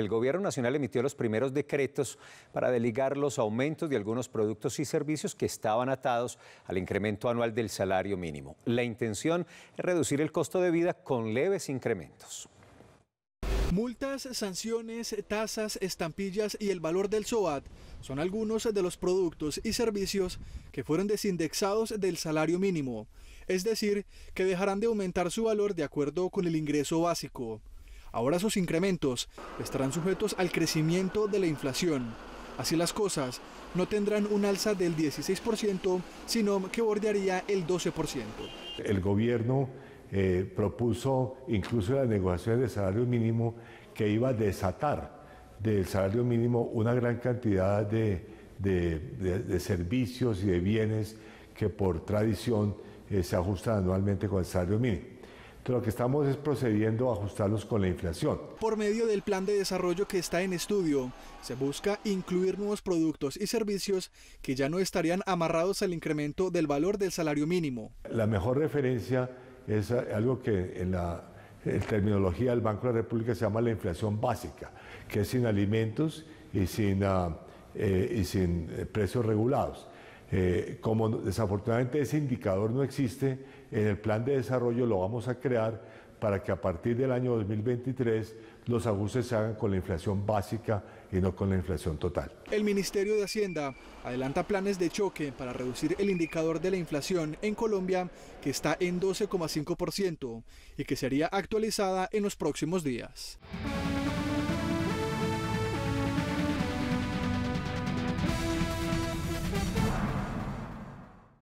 el Gobierno Nacional emitió los primeros decretos para deligar los aumentos de algunos productos y servicios que estaban atados al incremento anual del salario mínimo. La intención es reducir el costo de vida con leves incrementos. Multas, sanciones, tasas, estampillas y el valor del SOAT son algunos de los productos y servicios que fueron desindexados del salario mínimo, es decir, que dejarán de aumentar su valor de acuerdo con el ingreso básico. Ahora sus incrementos estarán sujetos al crecimiento de la inflación. Así las cosas, no tendrán un alza del 16%, sino que bordearía el 12%. El gobierno eh, propuso incluso la negociación de salario mínimo que iba a desatar del salario mínimo una gran cantidad de, servicios y de bienes que por tradición eh, se ajustan anualmente con el salario mínimo lo que estamos es procediendo a ajustarlos con la inflación. Por medio del plan de desarrollo que está en estudio, se busca incluir nuevos productos y servicios que ya no estarían amarrados al incremento del valor del salario mínimo. La mejor referencia es algo que en la terminología del Banco de la República se llama la inflación básica, que es sin alimentos y ah, eh, y sin eh, precios regulados. Eh, como desafortunadamente ese indicador no existe, en el plan de desarrollo lo vamos a crear para que a partir del año 2023 los ajustes se hagan con la inflación básica y no con la inflación total. El Ministerio de Hacienda adelanta planes de choque para reducir el indicador de la inflación en Colombia, que está en 12,5% y que sería actualizada en los próximos días.